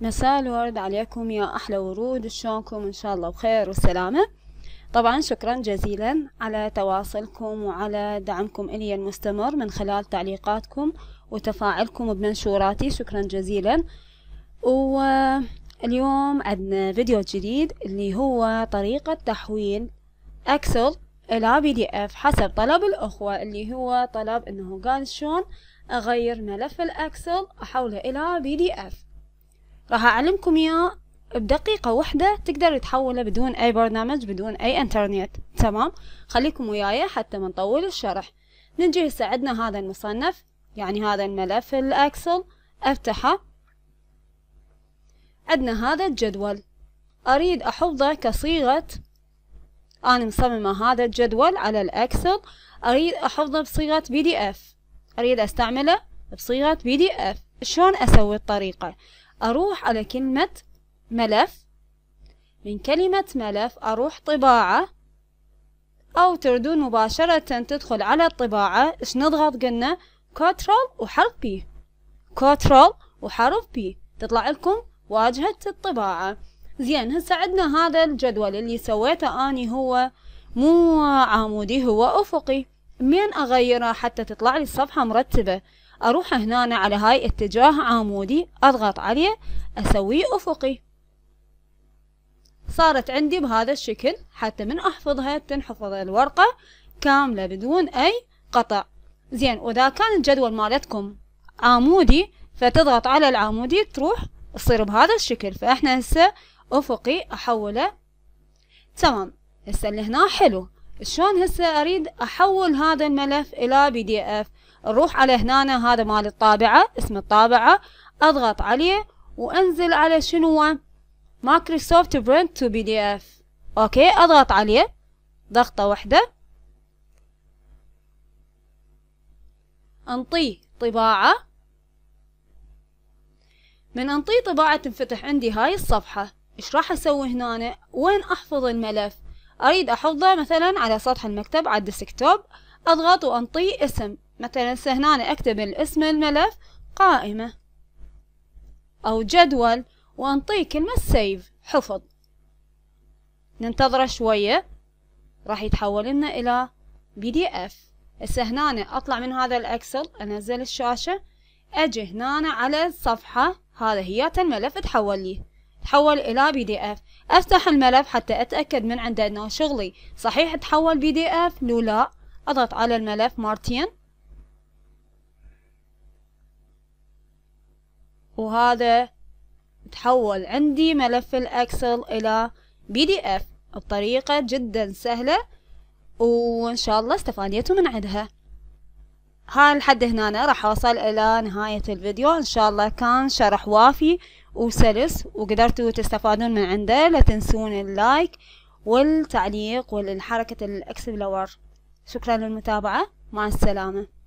مساء الورد عليكم يا أحلى ورود شلونكم إن شاء الله بخير وسلامة طبعا شكرا جزيلا على تواصلكم وعلى دعمكم إلي المستمر من خلال تعليقاتكم وتفاعلكم بمنشوراتي شكرا جزيلا واليوم عندنا فيديو جديد اللي هو طريقة تحويل أكسل إلى بي دي إف حسب طلب الأخوة اللي هو طلب إنه قال شلون أغير ملف الأكسل أحوله إلى بي دي إف راح أعلمكم إياه بدقيقة واحدة تقدر تحوله بدون أي برنامج بدون أي انترنت تمام خليكم وياي حتى ما نطول الشرح نجي يساعدنا هذا المصنف يعني هذا الملف الأكسل أفتحه عندنا هذا الجدول أريد أحفظه كصيغة أنا مصممة هذا الجدول على الأكسل أريد أحفظه بصيغة بي دي أف أريد أستعمله بصيغة بي دي أف شلون أسوي الطريقة أروح على كلمة ملف من كلمة ملف أروح طباعة أو تردون مباشرة تدخل على الطباعة إيش نضغط قلنا كنترول وحرف بي كنترول وحرف بي تطلع لكم واجهة الطباعة زين هسه عندنا هذا الجدول اللي سويته أني هو مو عمودي هو أفقي من أغيره حتى تطلع لي الصفحة مرتبة أروح هنا على هاي اتجاه عمودي أضغط عليه أسويه أفقي صارت عندي بهذا الشكل حتى من أحفظها تنحفظ الورقة كاملة بدون أي قطع زين وإذا كان الجدول مالتكم عمودي فتضغط على العمودي تروح تصير بهذا الشكل فإحنا هسه أفقي أحوله تمام هسه اللي هنا حلو شلون هسه أريد أحول هذا الملف إلى بي دي إف نروح على هنا هذا مال الطابعة اسم الطابعة اضغط عليه وانزل على شنو مايكروسوفت برنت تو بي دي اف اوكي اضغط عليه ضغطة واحدة انطيه طباعة من انطيه طباعة تنفتح عندي هاي الصفحة ايش راح اسوي هنا وين احفظ الملف اريد احفظه مثلا على سطح المكتب على الديسكتوب اضغط وانطيه اسم مثلا هنا أكتب الاسم الملف قائمة أو جدول وأنطيه كلمة سيف حفظ ننتظره شوية راح يتحول لنا إلى بي دي اف هسه هنا أطلع من هذا الأكسل أنزل الشاشة أجي هنا على الصفحة هذا هي الملف تحول لي تحول إلى بي دي اف أفتح الملف حتى أتأكد من عنده أنه شغلي صحيح تحول بي دي اف لو لا أضغط على الملف مارتين وهذا تحول عندي ملف الاكسل الى بي دي اف بطريقة جدا سهلة وان شاء الله استفاديتوا من عندها ها لحد هنا أنا راح أوصل إلى نهاية الفيديو إن شاء الله كان شرح وافي وسلس وقدرتوا تستفادون من عنده لا تنسون اللايك والتعليق والحركة الأكسبلور شكرا للمتابعة مع السلامة